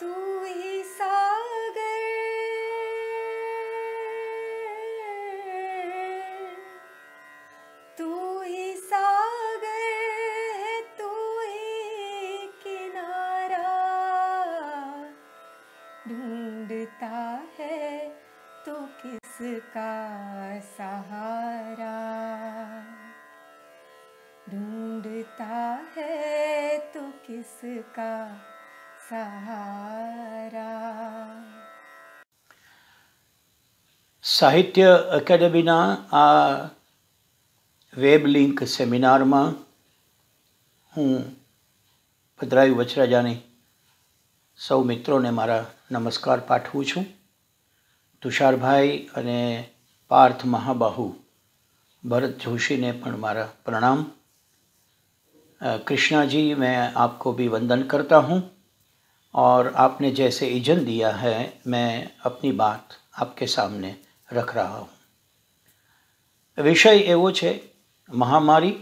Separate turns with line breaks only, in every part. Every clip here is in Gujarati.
तू ही સાહિત્ય અકેડમીના આ વેબ લિંક સેમિનારમાં હું ભદ્રાયુ વચરાજાની સૌ મિત્રોને મારા નમસ્કાર પાઠવું છું તુષારભાઈ અને પાર્થ મહાબાહુ ભરત જોશીને પણ મારા પ્રણામ कृष्णा મેં આપકો आपको વંદન કરતા હું हूँ और आपने जैसे इजन दिया है मैं अपनी बात आपके सामने रख रहा हूँ વિષય એવો છે મહામારી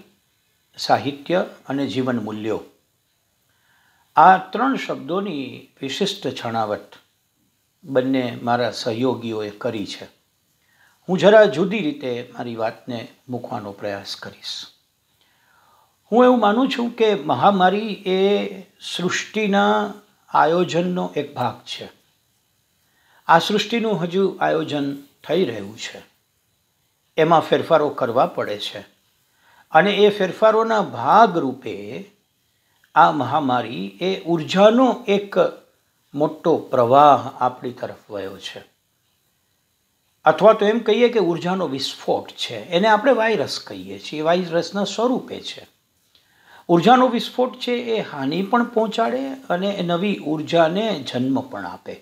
સાહિત્ય અને જીવન મૂલ્યો આ ત્રણ શબ્દોની વિશિષ્ટ છણાવટ બંને મારા સહયોગીઓએ કરી છે હું જરા જુદી રીતે મારી વાતને મૂકવાનો પ્રયાસ કરીશ હું એવું માનું છું કે મહામારી એ સૃષ્ટિના આયોજનનો એક ભાગ છે આ સૃષ્ટિનું હજુ આયોજન થઈ રહ્યું છે એમાં ફેરફારો કરવા પડે છે અને એ ફેરફારોના ભાગરૂપે આ મહામારી એ ઉર્જાનો એક મોટો પ્રવાહ આપણી તરફ વયો છે અથવા તો એમ કહીએ કે ઉર્જાનો વિસ્ફોટ છે એને આપણે વાયરસ કહીએ છીએ વાયરસના સ્વરૂપે છે ઉર્જાનો વિસ્ફોટ છે એ હાનિ પણ પહોંચાડે અને નવી ઉર્જાને જન્મ પણ આપે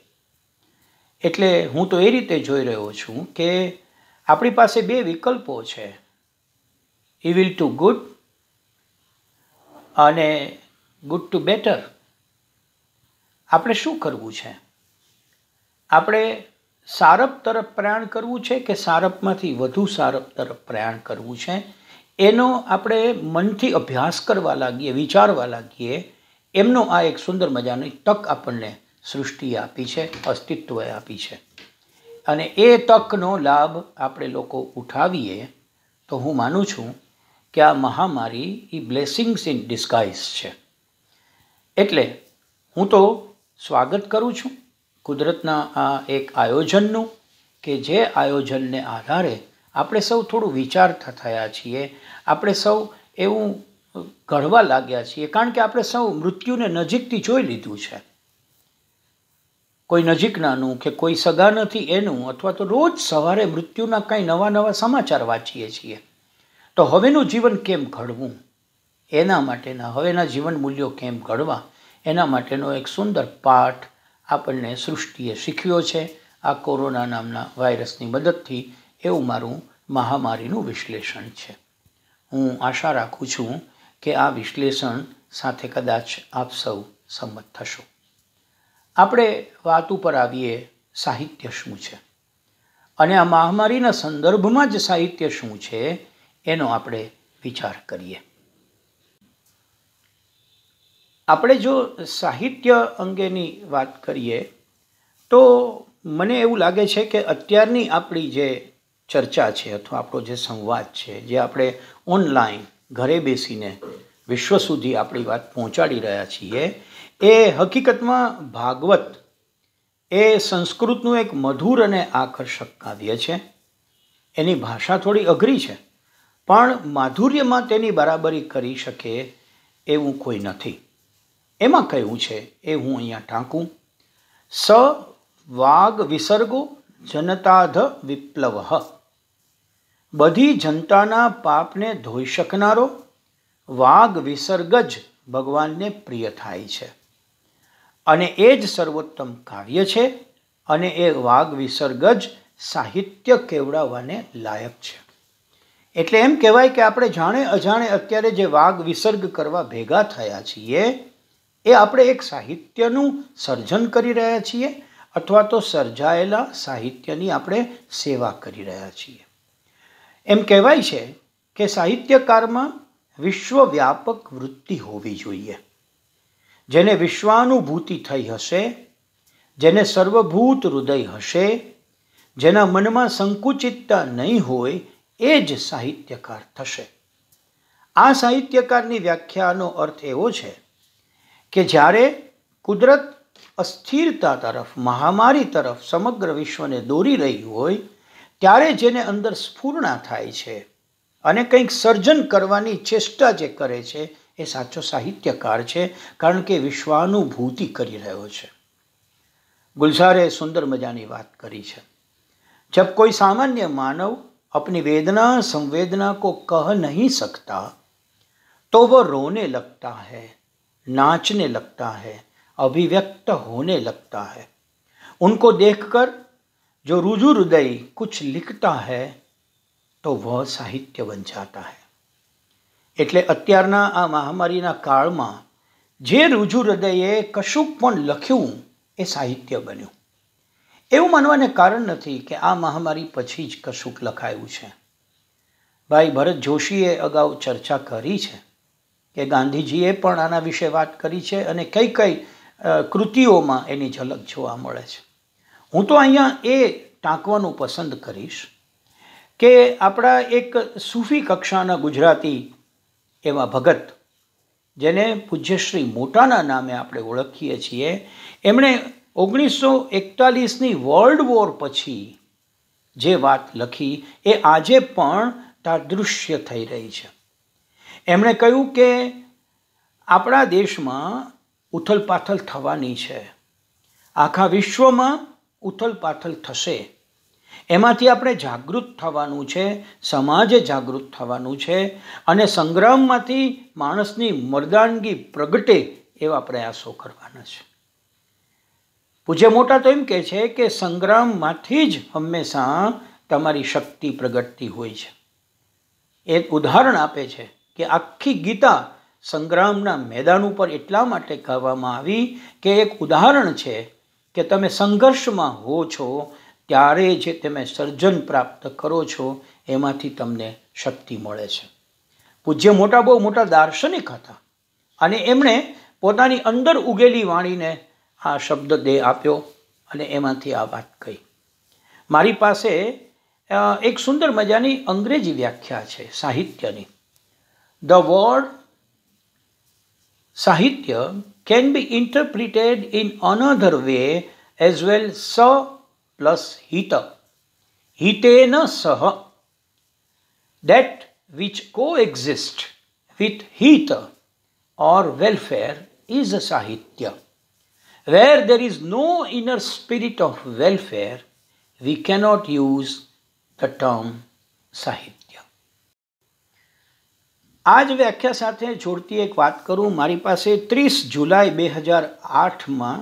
એટલે હું તો એ રીતે જોઈ રહ્યો છું કે આપણી પાસે બે વિકલ્પો છે ઇવિલ ટુ ગુડ અને ગુડ ટુ બેટર આપણે શું કરવું છે આપણે સારપ તરફ પ્રયાણ કરવું છે કે સારપમાંથી વધુ સારપ તરફ પ્રયાણ કરવું છે એનો આપણે મનથી અભ્યાસ કરવા લાગીએ વિચારવા લાગીએ એમનો આ એક સુંદર મજાની તક આપણને સૃષ્ટિ આપી છે અસ્તિત્વએ આપી છે અને એ તકનો લાભ આપણે લોકો ઉઠાવીએ તો હું માનું છું કે આ મહામારી એ બ્લેસિંગ્સ ઇન ડિસ્ગાઇઝ છે એટલે હું તો સ્વાગત કરું છું કુદરતના આ એક આયોજનનું કે જે આયોજનને આધારે આપણે સૌ થોડું વિચારતા થયા છીએ આપણે સૌ એવું ઘડવા લાગ્યા છીએ કારણ કે આપણે સૌ મૃત્યુને નજીકથી જોઈ લીધું છે કોઈ નજીકનાનું કે કોઈ સગા નથી એનું અથવા તો રોજ સવારે મૃત્યુના કાંઈ નવા નવા સમાચાર વાંચીએ છીએ તો હવેનું જીવન કેમ ઘડવું એના માટેના હવેના જીવન મૂલ્યો કેમ ઘડવા એના માટેનો એક સુંદર પાઠ આપણને સૃષ્ટિએ શીખ્યો છે આ કોરોના નામના વાયરસની મદદથી એવું મારું મહામારીનું વિશ્લેષણ છે હું આશા રાખું છું કે આ વિશ્લેષણ સાથે કદાચ આપ સૌ સંમત થશો આપણે વાત ઉપર આવીએ સાહિત્ય શું છે અને આ મહામારીના સંદર્ભમાં જ સાહિત્ય શું છે એનો આપણે વિચાર કરીએ આપણે જો સાહિત્ય અંગેની વાત કરીએ તો મને એવું લાગે છે કે અત્યારની આપણી જે ચર્ચા છે અથવા આપણો જે સંવાદ છે જે આપણે ઓનલાઈન ઘરે બેસીને વિશ્વ સુધી આપણી વાત પહોંચાડી રહ્યા છીએ એ હકીકતમાં ભાગવત એ સંસ્કૃતનું એક મધુર અને આકર્ષક કાવ્ય છે એની ભાષા થોડી અઘરી છે પણ માધુર્યમાં તેની બરાબરી કરી શકે એવું કોઈ નથી એમાં કયું છે એ હું અહીંયા ટાંકું સ વાગ વિસર્ગો જનતાધ વિપ્લવ બધી જનતાના પાપને ધોઈ શકનારો વાઘ વિસર્ગ જ ભગવાનને પ્રિય થાય છે અને એ જ સર્વોત્તમ કાવ્ય છે અને એ વાઘ વિસર્ગ જ સાહિત્ય કેવડાવવાને લાયક છે એટલે એમ કહેવાય કે આપણે જાણે અજાણે અત્યારે જે વાઘ વિસર્ગ કરવા ભેગા થયા છીએ એ આપણે એક સાહિત્યનું સર્જન કરી રહ્યા છીએ અથવા તો સર્જાયેલા સાહિત્યની આપણે સેવા કરી રહ્યા છીએ એમ કહેવાય છે કે સાહિત્યકારમાં વિશ્વવ્યાપક વૃત્તિ હોવી જોઈએ જેને વિશ્વાનુભૂતિ થઈ હશે જેને સર્વભૂત હૃદય હશે જેના મનમાં સંકુચિતતા નહીં હોય એ જ સાહિત્યકાર થશે આ સાહિત્યકારની વ્યાખ્યાનો અર્થ એવો છે કે જ્યારે કુદરત અસ્થિરતા તરફ મહામારી તરફ સમગ્ર વિશ્વને દોરી રહી હોય ત્યારે જેને અંદર સ્ફૂર્ણા થાય છે અને કંઈક સર્જન કરવાની ચેષ્ટા જે કરે છે ये साचो साहित्यकार છે કારણ કે વિશ્વાનુભૂતિ કરી રહ્યો છે ગુલઝારે સુંદર મજાની વાત કરી છે જબ કોઈ अपनी वेदना संवेदना को कह नहीं सकता तो वह रोने लगता है नाचने लगता है अभिव्यक्त होने लगता है उनको देखकर जो रुजु हृदय कुछ लिखता है तो वह साहित्य बन जाता है એટલે અત્યારના આ મહામારીના કાળમાં જે રુજુ હૃદયે કશુંક પણ લખ્યું એ સાહિત્ય બન્યું એવું માનવાને કારણ નથી કે આ મહામારી પછી જ કશુંક લખાયું છે ભાઈ ભરત જોશીએ અગાઉ ચર્ચા કરી છે કે ગાંધીજીએ પણ આના વિશે વાત કરી છે અને કઈ કઈ કૃતિઓમાં એની ઝલક જોવા મળે છે હું તો અહીંયા એ ટાંકવાનું પસંદ કરીશ કે આપણા એક સૂફી કક્ષાના ગુજરાતી એવા ભગત જેને પૂજ્યશ્રી મોટાના નામે આપણે ઓળખીએ છીએ એમણે ઓગણીસો એકતાલીસની વર્લ્ડ વોર પછી જે વાત લખી એ આજે પણ તાદૃશ્ય થઈ રહી છે એમણે કહ્યું કે આપણા દેશમાં ઉથલપાથલ થવાની છે આખા વિશ્વમાં ઉથલપાથલ થશે એમાંથી આપણે જાગૃત થવાનું છે સમાજે જાગૃત થવાનું છે અને સંગ્રામમાંથી માણસની મરદાનગી પ્રગટે એવા પ્રયાસો કરવાના છે પૂજ્ય મોટા તો એમ કહે છે કે સંગ્રામમાંથી જ હંમેશા તમારી શક્તિ પ્રગટતી હોય છે એ ઉદાહરણ આપે છે કે આખી ગીતા સંગ્રામના મેદાન ઉપર એટલા માટે કહેવામાં આવી કે એક ઉદાહરણ છે કે તમે સંઘર્ષમાં હો છો ત્યારે જે તમે સર્જન પ્રાપ્ત કરો છો એમાંથી તમને શક્તિ મળે છે પૂજ્ય મોટા બહુ મોટા દાર્શનિક હતા અને એમણે પોતાની અંદર ઉગેલી વાણીને આ શબ્દ દેહ આપ્યો અને એમાંથી આ વાત કહી મારી પાસે એક સુંદર મજાની અંગ્રેજી વ્યાખ્યા છે સાહિત્યની ધ વર્ડ સાહિત્ય can be interpreted in another way as well સ plus heater. Hitena saha. That which coexists with heat or welfare is a sahitya. Where there is no inner spirit of welfare, we cannot use the term sahitya. આ જ વ્યાખ્યા સાથે જોડતી એક વાત કરું મારી પાસે ત્રીસ જુલાઈ બે હજાર આઠમાં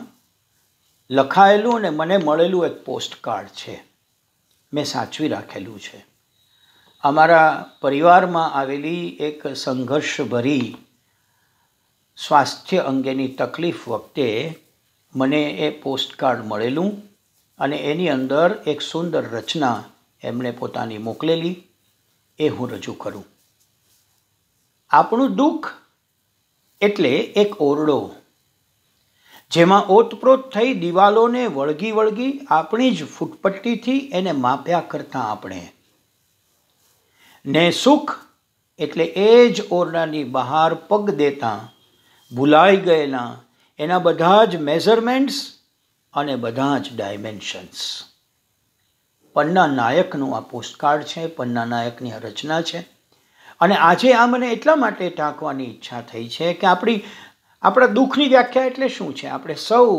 લખાયેલું અને મને મળેલું એક પોસ્ટ કાર્ડ છે મેં સાચવી રાખેલું છે અમારા પરિવારમાં આવેલી એક સંઘર્ષભરી સ્વાસ્થ્ય અંગેની તકલીફ વખતે મને એ પોસ્ટકાર્ડ મળેલું અને એની અંદર એક સુંદર રચના એમણે પોતાની મોકલેલી એ હું રજૂ કરું આપણું દુઃખ એટલે એક ઓરડો જેમાં ઓતપ્રોત થઈ દિવાલોને વળગી વળગી આપણી જ ફૂટપટ્ટીથી એને માપ્યા કરતાં આપણે ને સુખ એટલે એ જ ઓરડાની બહાર પગ દેતા ભૂલાઈ ગયેલા એના બધા જ મેઝરમેન્ટ્સ અને બધા જ ડાયમેન્શન્સ પન્ના નાયકનું આ પોસ્ટકાર્ડ છે પન્ના નાયકની રચના છે અને આજે આ મને એટલા માટે ટાંકવાની ઈચ્છા થઈ છે કે આપણી આપણા દુઃખની વ્યાખ્યા એટલે શું છે આપણે સૌ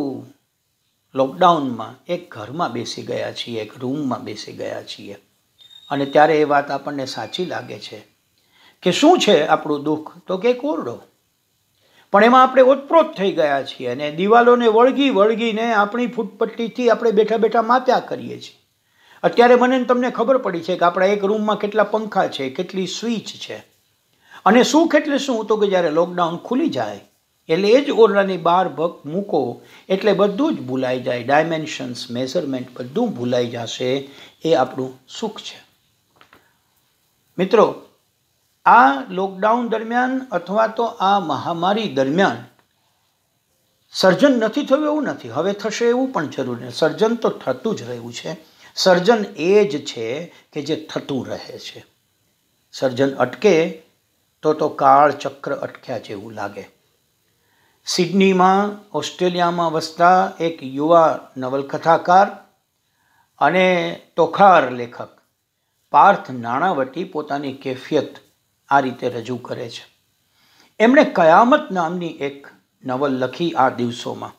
લોકડાઉનમાં એક ઘરમાં બેસી ગયા છીએ એક રૂમમાં બેસી ગયા છીએ અને ત્યારે એ વાત આપણને સાચી લાગે છે કે શું છે આપણું દુઃખ તો કે કોરડો પણ એમાં આપણે ઓતપ્રોત થઈ ગયા છીએ અને દિવાલોને વળગી વળગીને આપણી ફૂટપટ્ટીથી આપણે બેઠા બેઠા માત્યા કરીએ છીએ અત્યારે મને તમને ખબર પડી છે કે આપણા એક રૂમમાં કેટલા પંખા છે કેટલી સ્વિચ છે અને સુખ એટલે શું તો કે જ્યારે લોકડાઉન ખુલી જાય એટલે એ જ ઓરડાની બહાર ભક મૂકો એટલે બધું જ ભૂલાઈ જાય ડાયમેન્શન્સ મેઝરમેન્ટ બધું ભૂલાઈ જશે એ આપણું સુખ છે મિત્રો આ લોકડાઉન દરમિયાન અથવા તો આ મહામારી દરમિયાન સર્જન નથી થયું એવું નથી હવે થશે એવું પણ જરૂરી નથી સર્જન તો થતું જ રહ્યું છે સર્જન એ જ છે કે જે થતું રહે છે સર્જન અટકે તો તો કાળ ચક્ર અટક્યા જેવું લાગે સિડનીમાં ઓસ્ટ્રેલિયામાં વસતા એક યુવા નવલકથાકાર અને તોખાર લેખક પાર્થ નાણાવટી પોતાની કેફિયત આ રીતે રજૂ કરે છે એમણે કયામત નામની એક નવલ લખી આ દિવસોમાં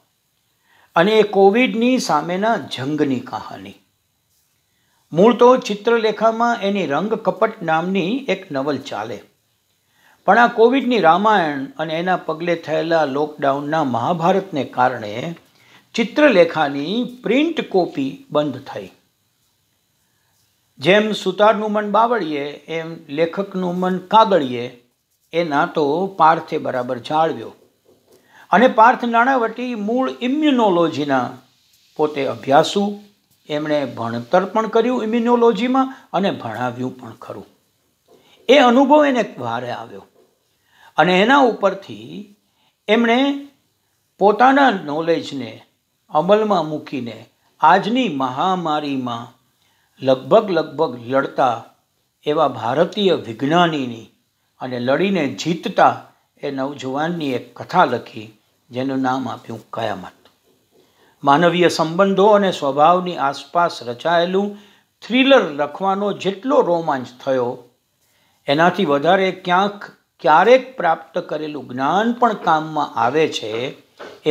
અને એ કોવિડની સામેના જંગની કહાની મૂળ તો ચિત્રલેખામાં એની રંગ કપટ નામની એક નવલ ચાલે પણ આ કોવિડની રામાયણ અને એના પગલે થયેલા લોકડાઉનના મહાભારતને કારણે ચિત્રલેખાની પ્રિન્ટ કોપી બંધ થઈ જેમ સુતારનું મન બાવળીએ એમ લેખકનું મન કાગળીએ એ ના તો પાર્થે બરાબર જાળવ્યો અને પાર્થ નાણાવટી મૂળ ઇમ્યુનોલોજીના પોતે અભ્યાસુ એમણે ભણતર પણ કર્યું ઇમ્યુનોલોજીમાં અને ભણાવ્યું પણ ખરું એ અનુભવ એને વારે આવ્યો અને એના ઉપરથી એમણે પોતાના નોલેજને અમલમાં મૂકીને આજની મહામારીમાં લગભગ લગભગ લડતા એવા ભારતીય વિજ્ઞાનીની અને લડીને જીતતા એ નવજુવાનની એક કથા લખી જેનું નામ આપ્યું કયામત માનવીય સંબંધો અને સ્વભાવની આસપાસ રચાયેલું થ્રિલર લખવાનો જેટલો રોમાંચ થયો એનાથી વધારે ક્યાંક ક્યારેક પ્રાપ્ત કરેલું જ્ઞાન પણ કામમાં આવે છે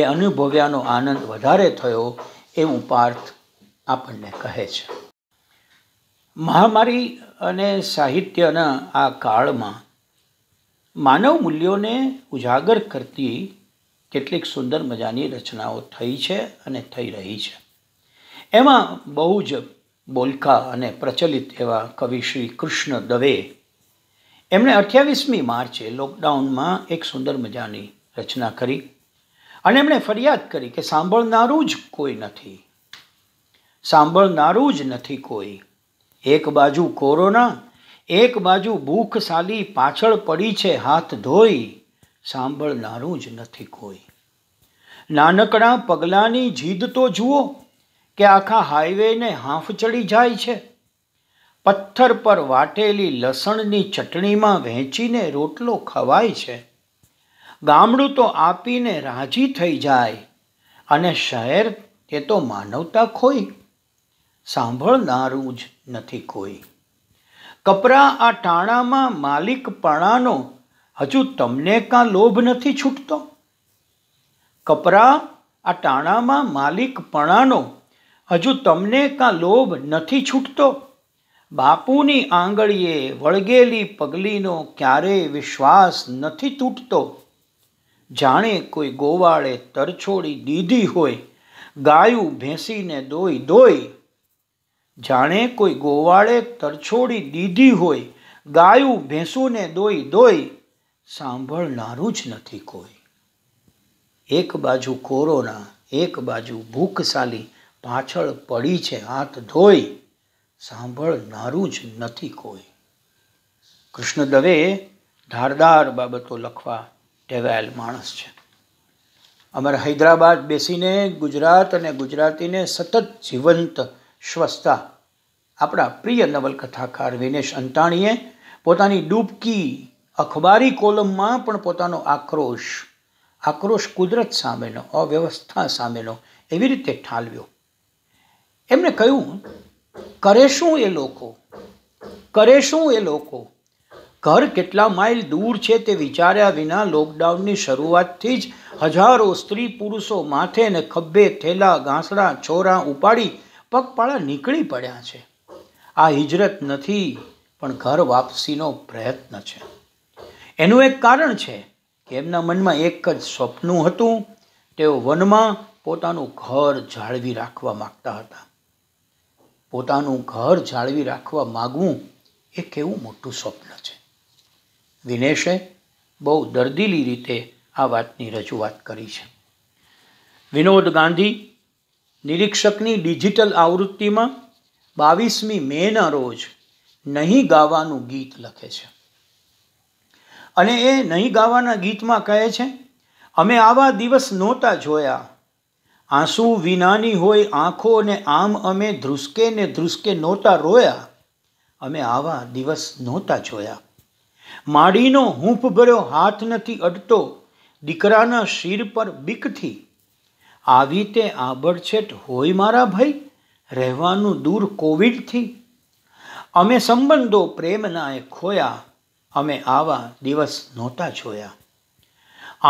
એ અનુભવ્યાનો આનંદ વધારે થયો એવું પાર્થ આપણને કહે છે મહામારી અને સાહિત્યના આ કાળમાં માનવ મૂલ્યોને ઉજાગર કરતી કેટલીક સુંદર મજાની રચનાઓ થઈ છે અને થઈ રહી છે એમાં બહુ જ બોલકા અને પ્રચલિત એવા કવિ શ્રી કૃષ્ણ દવે એમણે અઠ્યાવીસમી માર્ચે લોકડાઉનમાં એક સુંદર મજાની રચના કરી અને એમણે ફરિયાદ કરી કે સાંભળનારું જ કોઈ નથી સાંભળનારું જ નથી કોઈ એક બાજુ કોરોના એક બાજુ ભૂખ સાલી પાછળ પડી છે હાથ ધોઈ સાંભળનારું જ નથી કોઈ નાનકડા પગલાંની જીદ તો જુઓ કે આખા હાઈવેને હાંફ ચડી જાય છે પથ્થર પર વાટેલી લસણની ચટણીમાં વહેંચીને રોટલો ખવાય છે ગામડું તો આપીને રાજી થઈ જાય અને શહેર એ તો માનવતા ખોઈ સાંભળનારું જ નથી કોઈ કપરા આ ટાણામાં માલિકપણાનો હજુ તમને કાં લોભ નથી છૂટતો કપરા આ ટાણામાં માલિકપણાનો હજુ તમને કાં લોભ નથી છૂટતો બાપુની આંગળીએ વળગેલી પગલીનો ક્યારેય વિશ્વાસ નથી તૂટતો જાણે કોઈ ગોવાળે તરછોડી દીધી હોય ગાયું ભેંસીને દોઈ દોઈ જાણે કોઈ ગોવાળે તરછોડી દીધી હોય ગાયું ભેંસુને દોઈ દોઈ સાંભળનારું જ નથી કોઈ એક બાજુ કોરોના એક બાજુ ભૂખશાલી પાછળ પડી છે હાથ ધોઈ સાંભળનારું જ નથી કોઈ કૃષ્ણ દવે ધારદાર બાબતો લખવા ટેવાયેલ માણસ છે અમારે હૈદરાબાદ બેસીને ગુજરાત અને ગુજરાતીને સતત જીવંત શ્વસતા આપણા પ્રિય નવલકથાકાર વિનેશ અંતાણીએ પોતાની ડૂબકી અખબારી કોલમમાં પણ પોતાનો આક્રોશ આક્રોશ કુદરત સામેનો અવ્યવસ્થા સામેનો એવી રીતે ઠાલવ્યો એમને કહ્યું કરે શું એ લોકો કરે શું એ લોકો ઘર કેટલા માઇલ દૂર છે તે વિચાર્યા વિના લોકડાઉનની શરૂઆતથી જ હજારો સ્ત્રી પુરુષો માથે ને ખભે થેલા ઘાસડા છોરા ઉપાડી પગપાળા નીકળી પડ્યા છે આ હિજરત નથી પણ ઘર વાપસીનો પ્રયત્ન છે એનું એક કારણ છે કે એમના મનમાં એક જ સ્વપ્ન હતું તેઓ વનમાં પોતાનું ઘર જાળવી રાખવા માગતા હતા પોતાનું ઘર જાળવી રાખવા માગવું એ કેવું મોટું સ્વપ્ન છે વિનેશે બહુ દર્દીલી રીતે આ વાતની રજૂઆત કરી છે વિનોદ ગાંધી નિરીક્ષકની ડિજિટલ આવૃત્તિમાં બાવીસમી મેના રોજ નહીં ગાવાનું ગીત લખે છે અને એ નહીં ગાવાના ગીતમાં કહે છે અમે આવા દિવસ નહોતા જોયા આંસુ વિનાની હોય આંખો ને આમ અમે ધ્રુસકે ને ધ્રુસકે નહોતા રોયા અમે આવા દિવસ નહોતા જોયા માડીનો હૂંફ ભર્યો હાથ નથી અડતો દીકરાના શિર પર બીકથી આવી તે આબડછેટ હોય મારા ભાઈ રહેવાનું દૂર કોવિડથી અમે સંબંધો પ્રેમનાએ ખોયા અમે આવા દિવસ નહોતા જોયા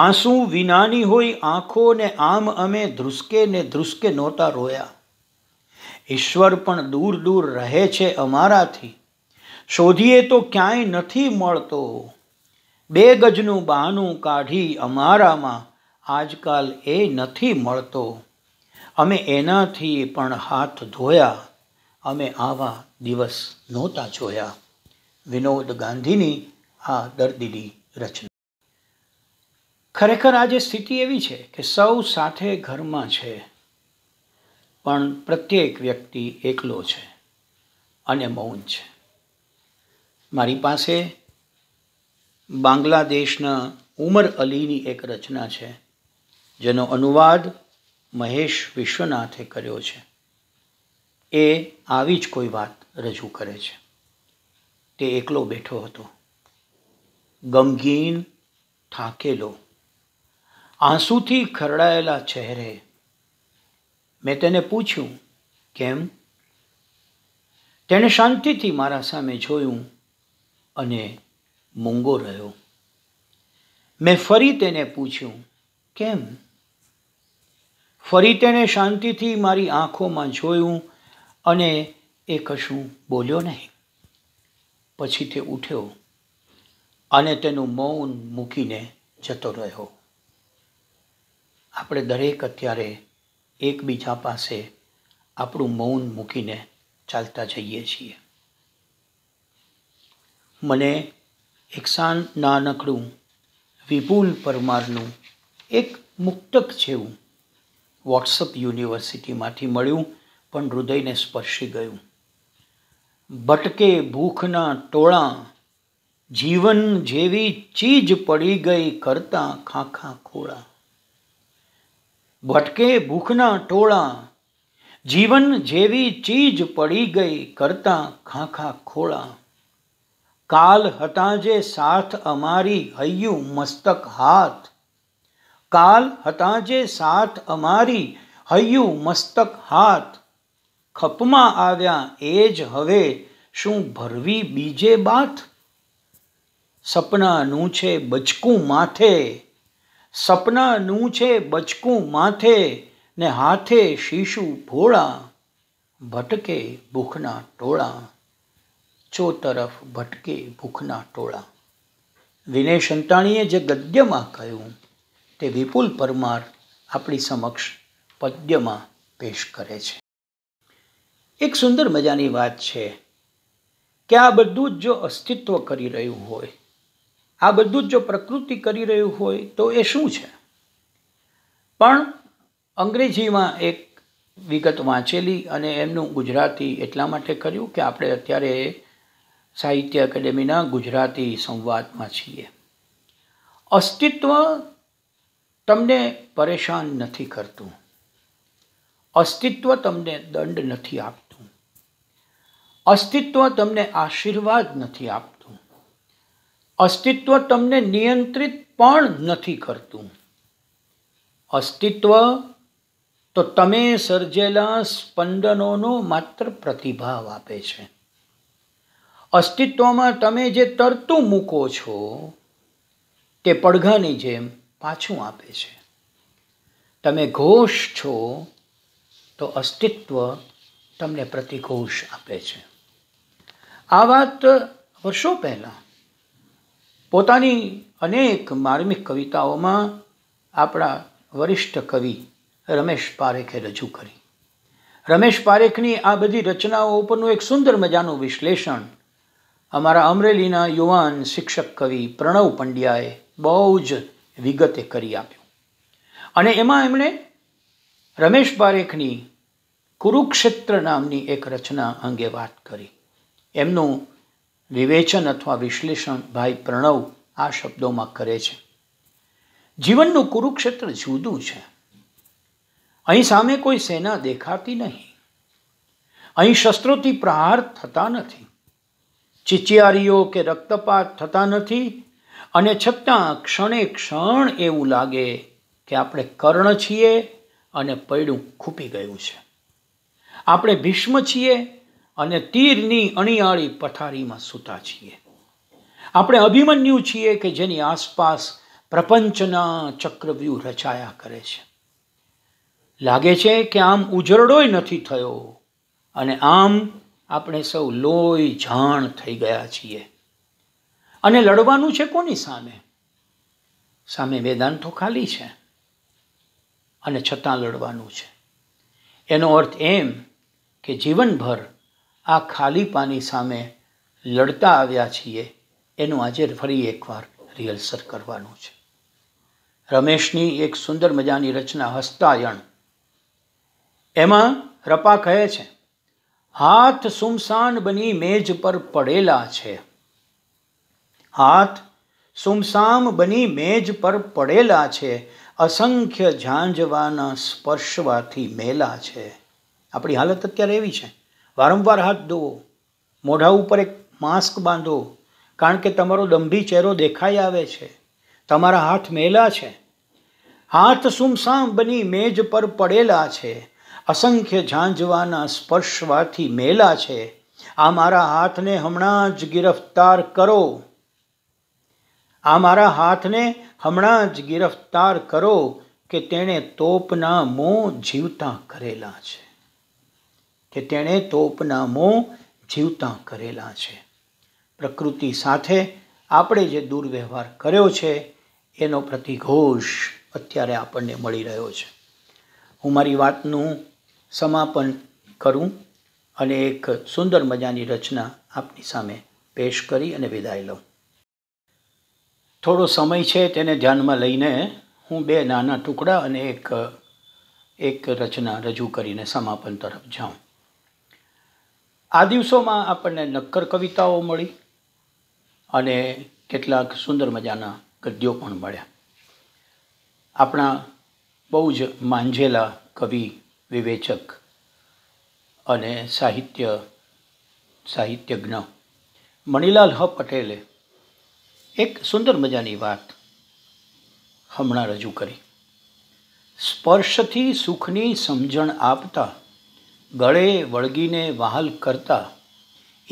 આંસુ વિનાની હોય આંખોને આમ અમે ધ્રુસકે ને ધ્રુસકે નહોતા રોયા ઈશ્વર પણ દૂર દૂર રહે છે અમારાથી શોધીએ તો ક્યાંય નથી મળતો બે ગજનું બહાનું કાઢી અમારામાં આજકાલ એ નથી મળતો અમે એનાથી પણ હાથ ધોયા અમે આવા દિવસ નહોતા જોયા વિનોદ ગાંધીની આ દર્દીની રચના ખરેખર આજે સ્થિતિ એવી છે કે સૌ સાથે ઘરમાં છે પણ પ્રત્યેક વ્યક્તિ એકલો છે અને મૌન છે મારી પાસે બાંગ્લાદેશના ઉમર અલીની એક રચના છે જેનો અનુવાદ મહેશ વિશ્વનાથે કર્યો છે એ આવી જ કોઈ વાત રજૂ કરે છે તે એકલો બેઠો હતો ગમગીન થાકેલો આંસુથી ખરડાયેલા ચહેરે મેં તેને પૂછ્યું કેમ તેણે શાંતિથી મારા સામે જોયું અને મૂંગો રહ્યો મેં ફરી તેને પૂછ્યું કેમ ફરી તેણે શાંતિથી મારી આંખોમાં જોયું અને એ કશું બોલ્યો નહીં પછી તે ઉઠ્યો અને તેનું મૌન મૂકીને જતો રહ્યો આપણે દરેક અત્યારે એકબીજા પાસે આપણું મૌન મૂકીને ચાલતા જઈએ છીએ મને એકસાન નાનકડું વિપુલ પરમારનું એક મુક્તક જેવું વોટ્સઅપ યુનિવર્સિટીમાંથી મળ્યું પણ હૃદયને સ્પર્શી ગયું ભટકે ભૂખના ટોળાં જીવન જેવી ચીજ પડી ગઈ કરતાં ખાખા ખોળા ભટકે ભૂખના ટોળા જીવન જેવી ચીજ પડી ગઈ કરતાં ખાખા ખોળા કાલ હતા જે સાથ અમારી હૈયું મસ્તક હાથ કાલ હતા જે સાથ અમારી હૈયું મસ્તક હાથ ખપમાં આવ્યા એ જ હવે શું ભરવી બીજે બાથ સપનાનું છે બચકું માથે સપનાનું છે બચકું માથે ને હાથે શીશું ભોળા ભટકે ભૂખના ટોળા ચો તરફ ભટકે ભૂખના ટોળા વિનય સંતાણીએ જે ગદ્યમાં કહ્યું તે વિપુલ પરમાર આપણી સમક્ષ પદ્યમાં પેશ કરે છે એક સુંદર મજાની વાત છે કે આ બધું જ જો અસ્તિત્વ કરી રહ્યું હોય આ બધું જ જો પ્રકૃતિ કરી રહ્યું હોય તો એ શું છે પણ અંગ્રેજીમાં એક વિગત વાંચેલી અને એમનું ગુજરાતી એટલા માટે કર્યું કે આપણે અત્યારે સાહિત્ય એકેડેમીના ગુજરાતી સંવાદમાં છીએ અસ્તિત્વ તમને પરેશાન નથી કરતું અસ્તિત્વ તમને દંડ નથી આપતું અસ્તિત્વ તમને આશીર્વાદ નથી આપતું અસ્તિત્વ તમને નિયંત્રિત પણ નથી કરતું અસ્તિત્વ તો તમે સર્જેલા સ્પંદનોનો માત્ર પ્રતિભાવ આપે છે અસ્તિત્વમાં તમે જે તરતું મૂકો છો તે પડઘાની જેમ પાછું આપે છે તમે ઘોષ છો તો અસ્તિત્વ તમને પ્રતિઘોષ આપે છે આ વાત વર્ષો પહેલાં પોતાની અનેક માર્મિક કવિતાઓમાં આપણા વરિષ્ઠ કવિ રમેશ પારેખે રજૂ કરી રમેશ પારેખની આ બધી રચનાઓ ઉપરનું એક સુંદર મજાનું વિશ્લેષણ અમારા અમરેલીના યુવાન શિક્ષક કવિ પ્રણવ પંડ્યાએ બહુ જ વિગતે કરી આપ્યું અને એમાં એમણે રમેશ પારેખની કુરુક્ષેત્ર નામની એક રચના અંગે વાત કરી એમનું વિવેચન અથવા વિશ્લેષણ ભાઈ પ્રણવ આ શબ્દોમાં કરે છે જીવનનું કુરુક્ષેત્ર જુદું છે અહીં સામે કોઈ સેના દેખાતી નહીં અહીં શસ્ત્રોથી પ્રહાર થતા નથી ચિચિયારીઓ કે રક્તપાત થતા નથી અને છતાં ક્ષણે ક્ષણ એવું લાગે કે આપણે કર્ણ છીએ અને પૈડું ખૂપી ગયું છે આપણે ભીષ્મ છીએ અને તીરની અણીયાળી પથારીમાં સૂતા છીએ આપણે અભિમન્યુ છીએ કે જેની આસપાસ પ્રપંચના ચક્રવ્યૂહ રચાયા કરે છે લાગે છે કે આમ ઉજરડોય નથી થયો અને આમ આપણે સૌ લોહી જાણ થઈ ગયા છીએ અને લડવાનું છે કોની સામે સામે વેદાંતો ખાલી છે અને છતાં લડવાનું છે એનો અર્થ એમ કે જીવનભર આ ખાલી પાની સામે લડતા આવ્યા છીએ એનું આજે ફરી એકવાર રિહર્સલ કરવાનું છે રમેશની એક સુંદર મજાની રચના હસ્તાયણ એમાં રપા કહે છે હાથ સુમસાન બની મેજ પર પડેલા છે હાથ સુમસામ બની મેજ પર પડેલા છે અસંખ્ય ઝાંઝવાના સ્પર્શવાથી મેલા છે આપણી હાલત અત્યારે એવી છે વારંવાર હાથ ધોવો મોઢા ઉપર એક માસ્ક બાંધો કારણ કે તમારો દંભી ચહેરો દેખાઈ આવે છે તમારા હાથ મેલા છે હાથ સુમસામ બની મેજ પર પડેલા છે અસંખ્ય ઝાંઝવાના સ્પર્શવાથી મેલા છે આ મારા હાથને હમણાં જ ગિરફ્તાર કરો આ મારા હાથને હમણાં જ ગિરફ્તાર કરો કે તેણે તોપના મોં જીવતા કરેલા છે કે તેણે તોપનામો જીવતા કરેલા છે પ્રકૃતિ સાથે આપણે જે દુર્વ્યવહાર કર્યો છે એનો પ્રતિઘોષ અત્યારે આપણને મળી રહ્યો છે હું મારી વાતનું સમાપન કરું અને એક સુંદર મજાની રચના આપની સામે પેશ કરી અને વિદાય લઉં થોડો સમય છે તેને ધ્યાનમાં લઈને હું બે નાના ટુકડા અને એક એક રચના રજૂ કરીને સમાપન તરફ જાઉં આ દિવસોમાં આપણને નક્કર કવિતાઓ મળી અને કેટલાક સુંદર મજાના ગદ્યો પણ મળ્યા આપણા બહુ જ માંજેલા કવિ વિવેચક અને સાહિત્ય સાહિત્યજ્ઞ મણિલાલ હ પટેલે એક સુંદર મજાની વાત હમણાં રજૂ કરી સ્પર્શથી સુખની સમજણ આપતા ગળે વળગીને વહાલ કરતા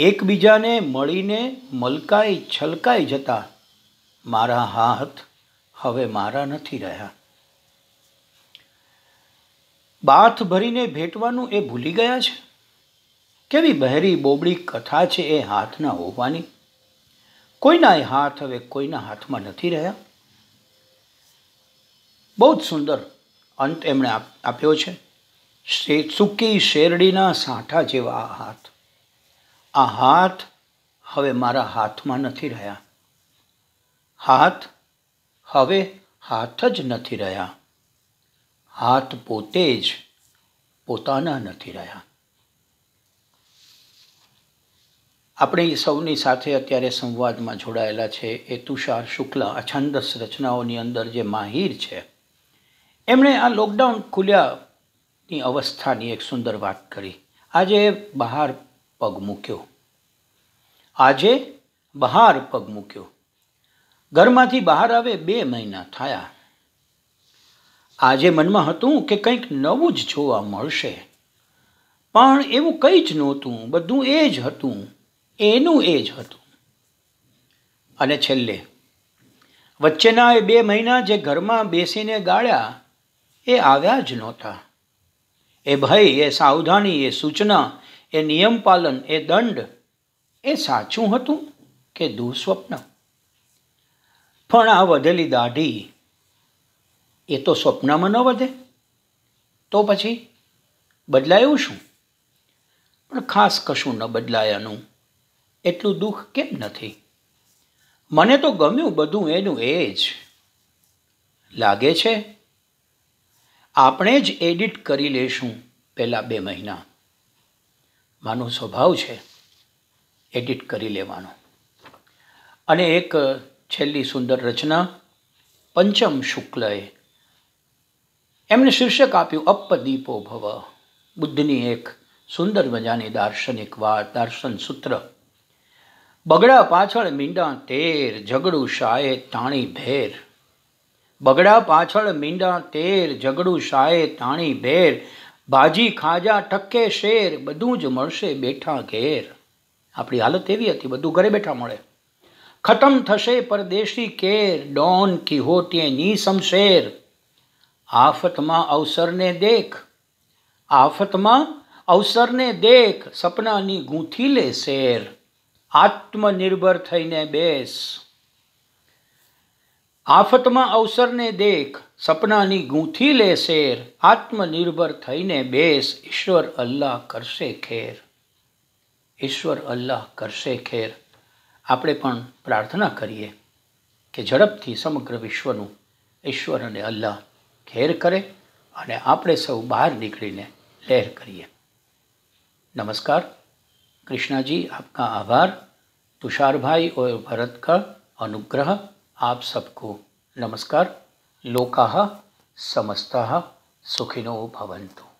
એકબીજાને મળીને મલકાઈ છલકાઈ જતા મારા હાથ હવે મારા નથી રહ્યા બાથ ભરીને ભેટવાનું એ ભૂલી ગયા છે કેવી બહેરી બોબડી કથા છે એ હાથના હોવાની કોઈના એ હાથ હવે કોઈના હાથમાં નથી રહ્યા બહુ જ સુંદર અંત એમણે આપ્યો છે સૂકી શેરડીના સાંઠા જેવા આ હાથ આ હાથ હવે મારા હાથમાં નથી રહ્યા હાથ હવે હાથ જ નથી રહ્યા હાથ પોતે જ પોતાના નથી રહ્યા આપણે સૌની સાથે અત્યારે સંવાદમાં જોડાયેલા છે એ તુષાર શુક્લા અછંદસ રચનાઓની અંદર જે માહિર છે એમણે આ લોકડાઉન ખુલ્યા ની અવસ્થાની એક સુંદર વાત કરી આજે બહાર પગ મૂક્યો આજે બહાર પગ મૂક્યો ઘરમાંથી બહાર આવે બે મહિના થયા આજે મનમાં હતું કે કંઈક નવું જ જોવા મળશે પણ એવું કંઈ જ નહોતું બધું એ જ હતું એનું એ જ હતું અને છેલ્લે વચ્ચેના એ બે મહિના જે ઘરમાં બેસીને ગાળ્યા એ આવ્યા જ નહોતા એ ભય એ સાવધાની એ સૂચના એ નિયમ પાલન એ દંડ એ સાચું હતું કે દુઃસ્વપ્ન પણ આ વધેલી દાઢી એ તો સ્વપ્નમાં ન વધે તો પછી બદલાયું શું પણ ખાસ કશું ન બદલાયાનું એટલું દુઃખ કેમ નથી મને તો ગમ્યું બધું એનું એ જ લાગે છે આપણે જ એડિટ કરી લેશું પહેલાં બે મહિના માનો સ્વભાવ છે એડિટ કરી લેવાનો અને એક છેલ્લી સુંદર રચના પંચમ શુક્લએ એમને શીર્ષક આપ્યું અપદીપો ભવ બુદ્ધની એક સુંદર મજાની દાર્શનિક વાત દાર્શન સૂત્ર બગડા પાછળ મીંડા તેર ઝઘડું શાયે તાણી ભેર બગડા પાછળ મીંડા તેર ઝઘડું શાએ તાણી ભેર ભાજી ખાજા ટકે શેર બધું જ મળશે બેઠા ઘેર આપણી હાલત એવી હતી બધું ઘરે બેઠા મળે ખતમ થશે પરદેશી કેર ડોન કિહોટે ની શમશેર આફતમાં અવસરને દેખ આફતમાં અવસરને દેખ સપનાની ગૂંથી લે શેર આત્મનિર્ભર થઈને બેસ આફતમાં અવસરને દેખ સપનાની ગૂંથી લે શેર આત્મનિર્ભર થઈને બેસ ઈશ્વર અલ્લાહ કરશે ખેર ઈશ્વર અલ્લાહ કરશે ખેર આપણે પણ પ્રાર્થના કરીએ કે ઝડપથી સમગ્ર વિશ્વનું ઈશ્વર અને અલ્લાહ ખેર કરે અને આપણે સૌ બહાર નીકળીને લહેર કરીએ નમસ્કાર કૃષ્ણાજી આપના આભાર તુષારભાઈ ઓર ભરત અનુગ્રહ आप सबको नमस्कार लोका समस्ता सुखिनो भवंतु